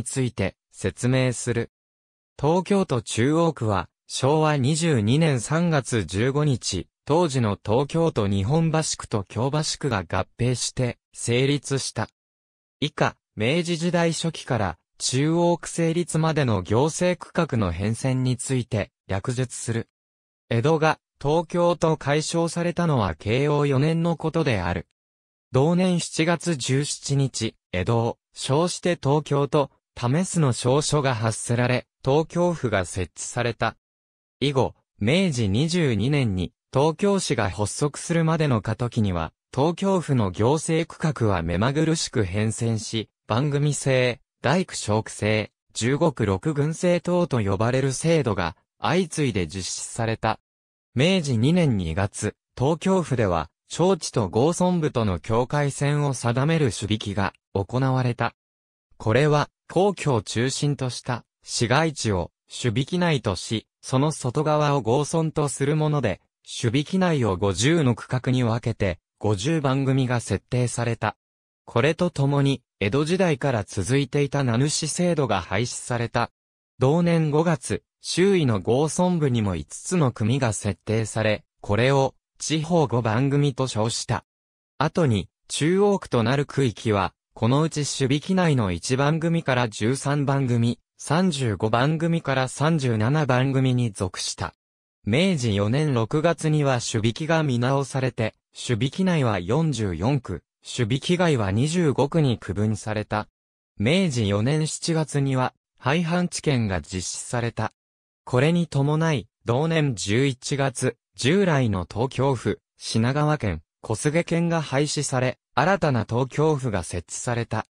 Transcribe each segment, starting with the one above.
について説明する。東京都中央区は、昭和22年3月15日、当時の東京都日本橋区と京橋区が合併して成立した。以下、明治時代初期から中央区成立までの行政区画の変遷について略述する。江戸が東京と解消されたのは慶応4年のことである。同年7月17日、江戸を称して東京と試すの証書が発せられ、東京府が設置された。以後、明治22年に東京市が発足するまでの過渡期には、東京府の行政区画は目まぐるしく変遷し、番組制、大工小区制、中国六軍制等と呼ばれる制度が相次いで実施された。明治2年2月、東京府では、招致と合村部との境界線を定める守備機が行われた。これは、皇居を中心とした市街地を守備機内とし、その外側を合村とするもので、守備機内を50の区画に分けて、50番組が設定された。これとともに、江戸時代から続いていた名主制度が廃止された。同年5月、周囲の合村部にも5つの組が設定され、これを地方5番組と称した。後に、中央区となる区域は、このうち守備機内の1番組から13番組、35番組から37番組に属した。明治4年6月には守備機が見直されて、守備機内は44区、守備機外は25区に区分された。明治4年7月には、廃藩置県が実施された。これに伴い、同年11月、従来の東京府、品川県、小菅県が廃止され、新たな東京府が設置された。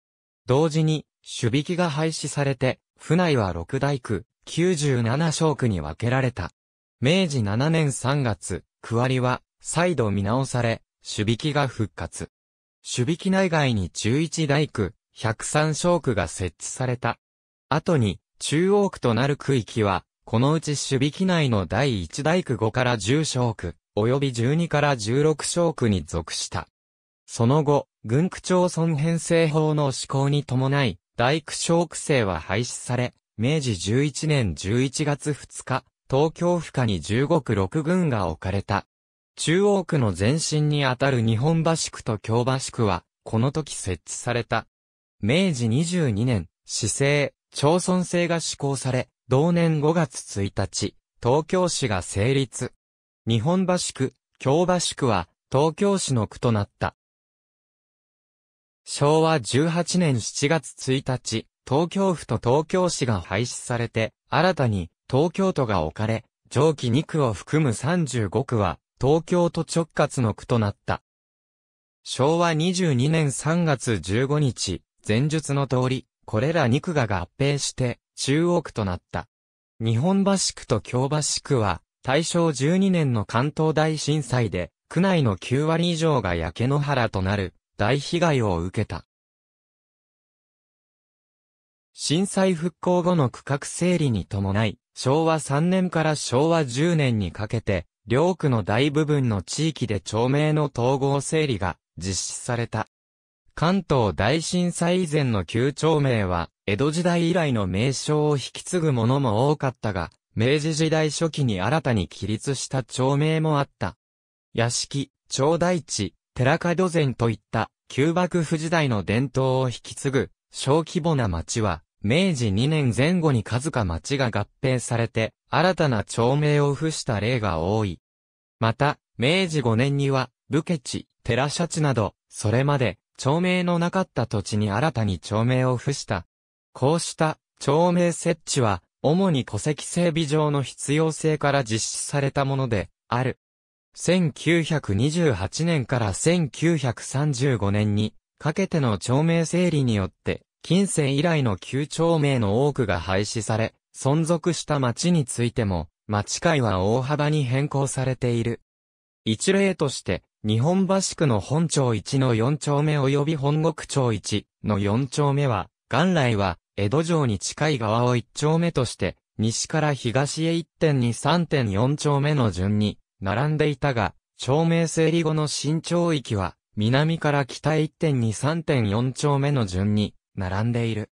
同時に、守備機が廃止されて、府内は六大区、97小区に分けられた。明治7年3月、区割りは、再度見直され、守備機が復活。守備機内外に11大区、103小区が設置された。後に、中央区となる区域は、このうち守備機内の第1大区5から10小区、及び12から16小区に属した。その後、軍区町村編成法の施行に伴い、大区小区制は廃止され、明治11年11月2日、東京府下に15区6軍が置かれた。中央区の前身にあたる日本橋区と京橋区は、この時設置された。明治22年、市政、町村制が施行され、同年5月1日、東京市が成立。日本橋区、京橋区は、東京市の区となった。昭和18年7月1日、東京府と東京市が廃止されて、新たに東京都が置かれ、上記2区を含む35区は、東京都直轄の区となった。昭和22年3月15日、前述の通り、これら2区が合併して、中央区となった。日本橋区と京橋区は、大正12年の関東大震災で、区内の9割以上が焼け野原となる大被害を受けた。震災復興後の区画整理に伴い、昭和3年から昭和10年にかけて、両区の大部分の地域で町名の統合整理が実施された。関東大震災以前の旧町名は、江戸時代以来の名称を引き継ぐものも多かったが、明治時代初期に新たに起立した町名もあった。屋敷、町大地、寺門前といった旧幕府時代の伝統を引き継ぐ小規模な町は、明治2年前後に数か町が合併されて、新たな町名を付した例が多い。また、明治5年には、武家地、寺社地など、それまで、町名のなかった土地に新たに町名を付した。こうした、町名設置は、主に戸籍整備上の必要性から実施されたもので、ある。1928年から1935年にかけての町名整理によって、近世以来の旧町名の多くが廃止され、存続した町についても、町会は大幅に変更されている。一例として、日本橋区の本町1の4丁目及び本国町1の4丁目は、元来は、江戸城に近い側を1丁目として、西から東へ1.2、3.4丁目の順に、並んでいたが、町名整理後の新町域は、南から北1.2-3.4丁目の順に、並んでいる。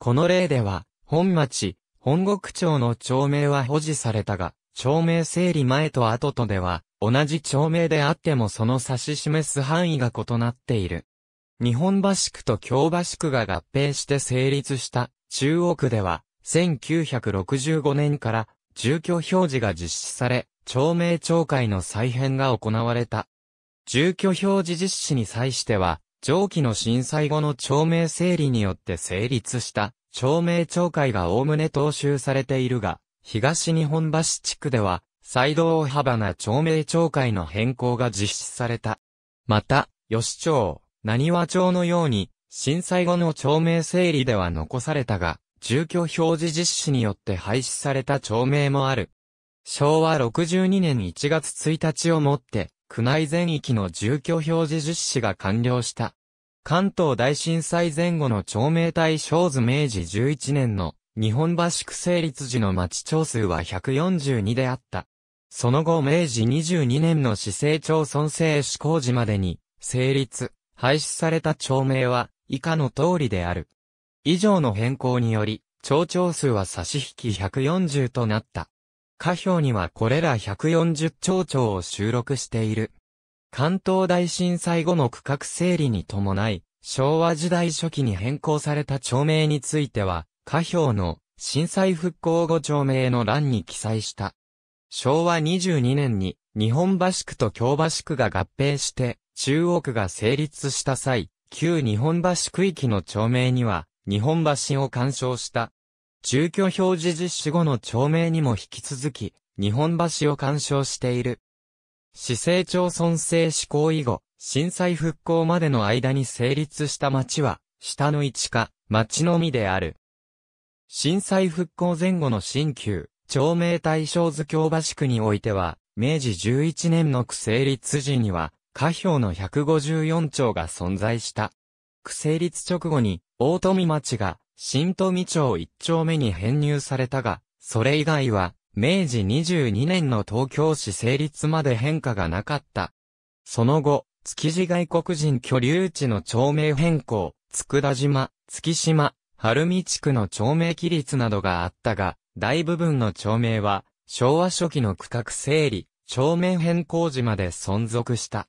この例では、本町、本国町の町名は保持されたが、町名整理前と後とでは、同じ町名であってもその指し示す範囲が異なっている。日本橋区と京橋区が合併して成立した中央区では、1965年から住居表示が実施され、町明町会の再編が行われた。住居表示実施に際しては、上記の震災後の町名整理によって成立した町名町会がおおむね踏襲されているが、東日本橋地区では、再度大幅な町名町会の変更が実施された。また、吉町、何和町のように、震災後の町名整理では残されたが、住居表示実施によって廃止された町名もある。昭和62年1月1日をもって、区内全域の住居表示実施が完了した。関東大震災前後の町名対象図明治11年の日本橋区成立時の町町数は142であった。その後明治22年の市政町村制施行時までに成立、廃止された町名は以下の通りである。以上の変更により、町長数は差し引き140となった。下表にはこれら140町長を収録している。関東大震災後の区画整理に伴い、昭和時代初期に変更された町名については、下表の震災復興後町名の欄に記載した。昭和22年に日本橋区と京橋区が合併して中央区が成立した際、旧日本橋区域の町名には日本橋を干渉した住居表示実施後の町名にも引き続き、日本橋を干渉している。市政町村制施行以後、震災復興までの間に成立した町は、下の位置か、町のみである。震災復興前後の新旧、町名対象図京橋区においては、明治11年の区成立時には、下表の154町が存在した。区成立直後に、大富町が、新富町一丁目に編入されたが、それ以外は、明治22年の東京市成立まで変化がなかった。その後、築地外国人居留地の町名変更、佃島、月島、晴海地区の町名規律などがあったが、大部分の町名は、昭和初期の区画整理、町名変更時まで存続した。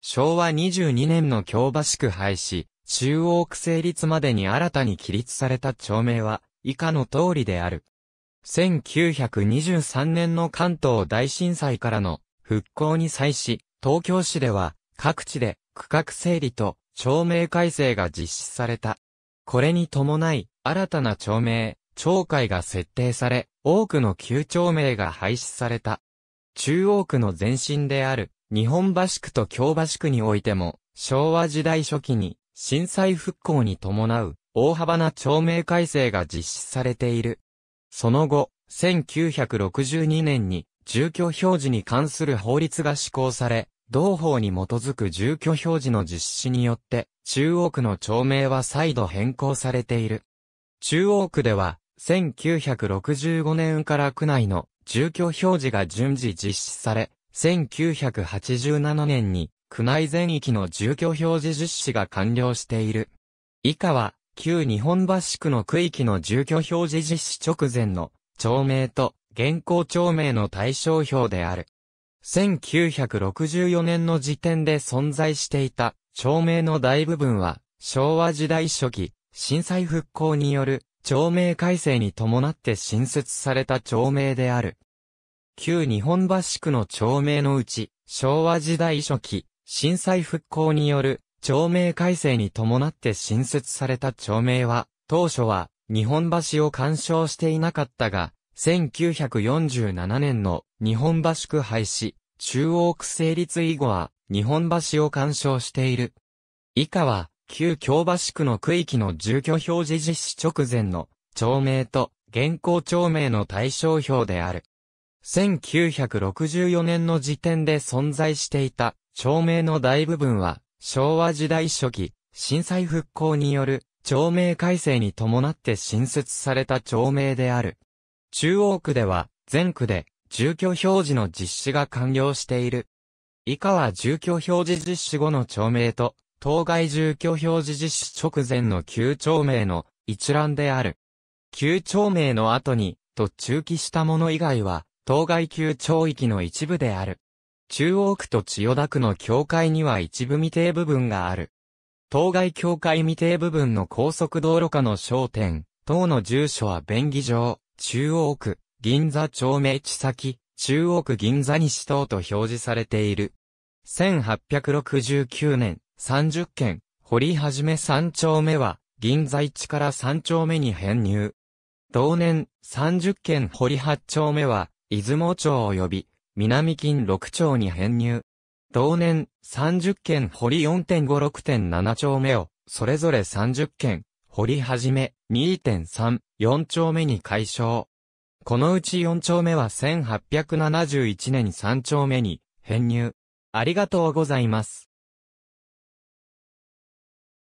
昭和22年の京橋区廃止、中央区成立までに新たに起立された町名は、以下の通りである。1923年の関東大震災からの復興に際し、東京市では各地で区画整理と町名改正が実施された。これに伴い、新たな町名、町会が設定され、多くの旧町名が廃止された。中央区の前身である、日本橋区と京橋区においても、昭和時代初期に、震災復興に伴う大幅な町名改正が実施されている。その後、1962年に住居表示に関する法律が施行され、同法に基づく住居表示の実施によって、中央区の町名は再度変更されている。中央区では、1965年から区内の住居表示が順次実施され、1987年に区内全域の住居表示実施が完了している。以下は、旧日本橋区の区域の住居表示実施直前の町名と現行町名の対象表である。1964年の時点で存在していた町名の大部分は昭和時代初期、震災復興による町名改正に伴って新設された町名である。旧日本橋区の町名のうち、昭和時代初期、震災復興による町名改正に伴って新設された町名は、当初は日本橋を干渉していなかったが、1947年の日本橋区廃止、中央区成立以後は日本橋を干渉している。以下は、旧京橋区の区域の住居表示実施直前の町名と現行町名の対象表である。1964年の時点で存在していた町名の大部分は、昭和時代初期、震災復興による、町名改正に伴って新設された町名である。中央区では、全区で、住居表示の実施が完了している。以下は住居表示実施後の町名と、当該住居表示実施直前の旧町名の一覧である。旧町名の後に、と中期したもの以外は、当該旧町域の一部である。中央区と千代田区の境界には一部未定部分がある。当該境界未定部分の高速道路下の商店、等の住所は便宜上、中央区、銀座町名地先、中央区銀座西等と表示されている。1869年、30件、掘り始め3丁目は、銀座市から3丁目に編入。同年、30件掘り8丁目は、出雲町及び、南金6丁に編入。同年、30件堀4.56.7丁目を、それぞれ30件、堀始め、2.3、4丁目に解消。このうち4丁目は1871年3丁目に、編入。ありがとうございます。